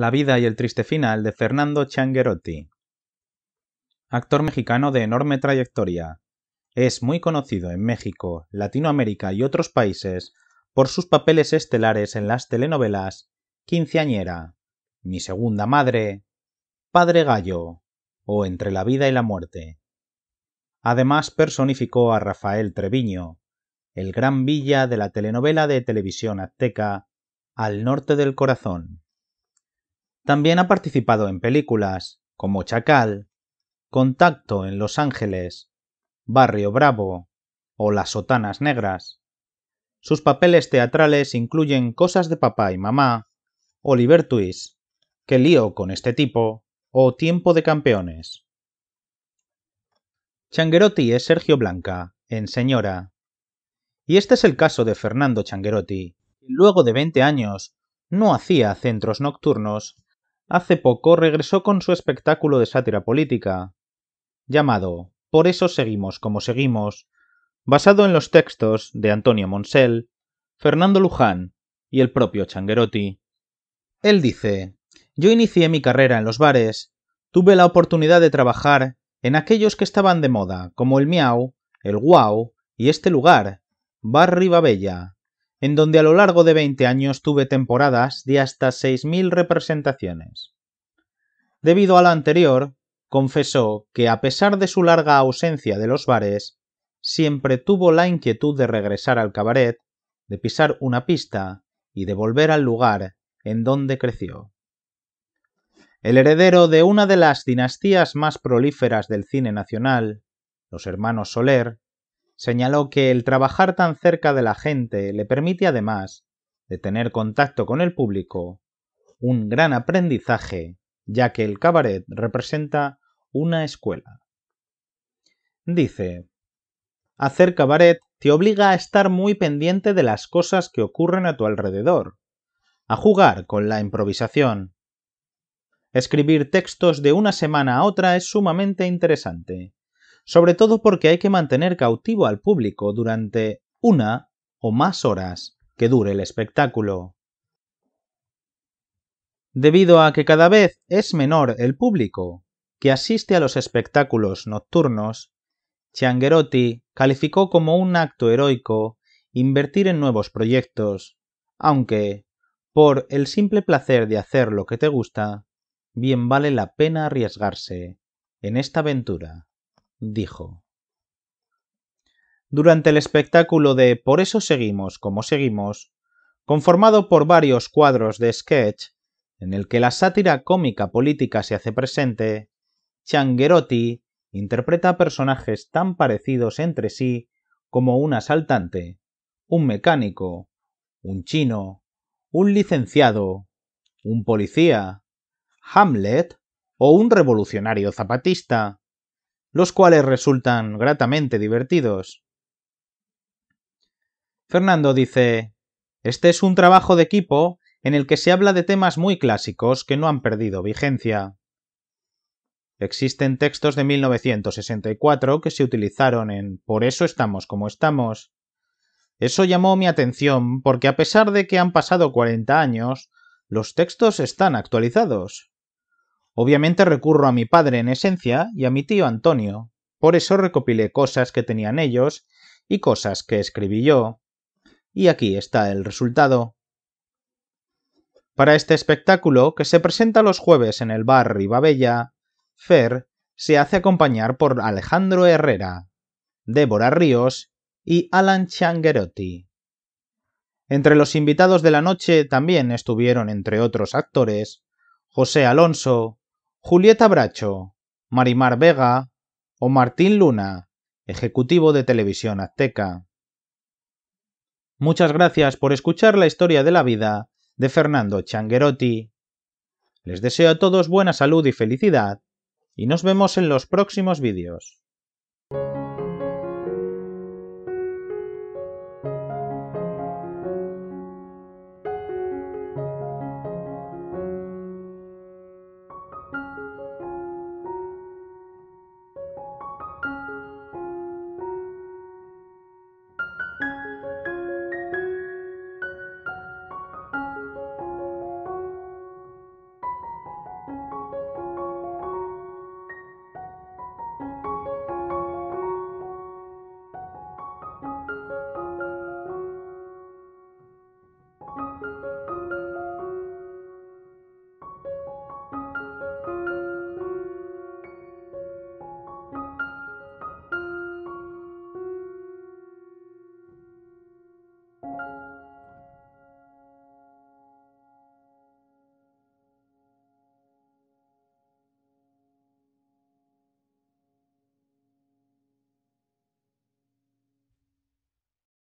La vida y el triste final de Fernando Changuerotti. Actor mexicano de enorme trayectoria. Es muy conocido en México, Latinoamérica y otros países por sus papeles estelares en las telenovelas Quinceañera, Mi segunda madre, Padre Gallo o Entre la vida y la muerte. Además personificó a Rafael Treviño, el gran villa de la telenovela de televisión azteca Al norte del corazón. También ha participado en películas como Chacal, Contacto en Los Ángeles, Barrio Bravo o Las Sotanas Negras. Sus papeles teatrales incluyen Cosas de Papá y Mamá, Oliver Twist, Qué lío con este tipo o Tiempo de Campeones. Changuerotti es Sergio Blanca, en Señora. Y este es el caso de Fernando Changuerotti. Luego de 20 años, no hacía centros nocturnos hace poco regresó con su espectáculo de sátira política, llamado Por eso seguimos como seguimos, basado en los textos de Antonio Monsel, Fernando Luján y el propio Changuerotti. Él dice, yo inicié mi carrera en los bares, tuve la oportunidad de trabajar en aquellos que estaban de moda, como el Miau, el Guau y este lugar, Bar Ribabella, en donde a lo largo de 20 años tuve temporadas de hasta 6.000 representaciones. Debido a lo anterior, confesó que a pesar de su larga ausencia de los bares, siempre tuvo la inquietud de regresar al cabaret, de pisar una pista y de volver al lugar en donde creció. El heredero de una de las dinastías más prolíferas del cine nacional, los hermanos Soler, señaló que el trabajar tan cerca de la gente le permite además de tener contacto con el público, un gran aprendizaje, ya que el cabaret representa una escuela. Dice, hacer cabaret te obliga a estar muy pendiente de las cosas que ocurren a tu alrededor, a jugar con la improvisación. Escribir textos de una semana a otra es sumamente interesante, sobre todo porque hay que mantener cautivo al público durante una o más horas que dure el espectáculo. Debido a que cada vez es menor el público que asiste a los espectáculos nocturnos, Chiangherotti calificó como un acto heroico invertir en nuevos proyectos, aunque, por el simple placer de hacer lo que te gusta, bien vale la pena arriesgarse en esta aventura dijo. Durante el espectáculo de Por eso seguimos como seguimos, conformado por varios cuadros de sketch, en el que la sátira cómica política se hace presente, Changuerotti interpreta personajes tan parecidos entre sí como un asaltante, un mecánico, un chino, un licenciado, un policía, Hamlet o un revolucionario zapatista los cuales resultan gratamente divertidos. Fernando dice, Este es un trabajo de equipo en el que se habla de temas muy clásicos que no han perdido vigencia. Existen textos de 1964 que se utilizaron en Por eso estamos como estamos. Eso llamó mi atención porque a pesar de que han pasado 40 años, los textos están actualizados. Obviamente recurro a mi padre en esencia y a mi tío Antonio. Por eso recopilé cosas que tenían ellos y cosas que escribí yo. Y aquí está el resultado. Para este espectáculo, que se presenta los jueves en el bar Ribabella, Fer se hace acompañar por Alejandro Herrera, Débora Ríos y Alan Changuerotti. Entre los invitados de la noche también estuvieron, entre otros actores, José Alonso, Julieta Bracho, Marimar Vega o Martín Luna, ejecutivo de Televisión Azteca. Muchas gracias por escuchar la historia de la vida de Fernando Changuerotti. Les deseo a todos buena salud y felicidad, y nos vemos en los próximos vídeos.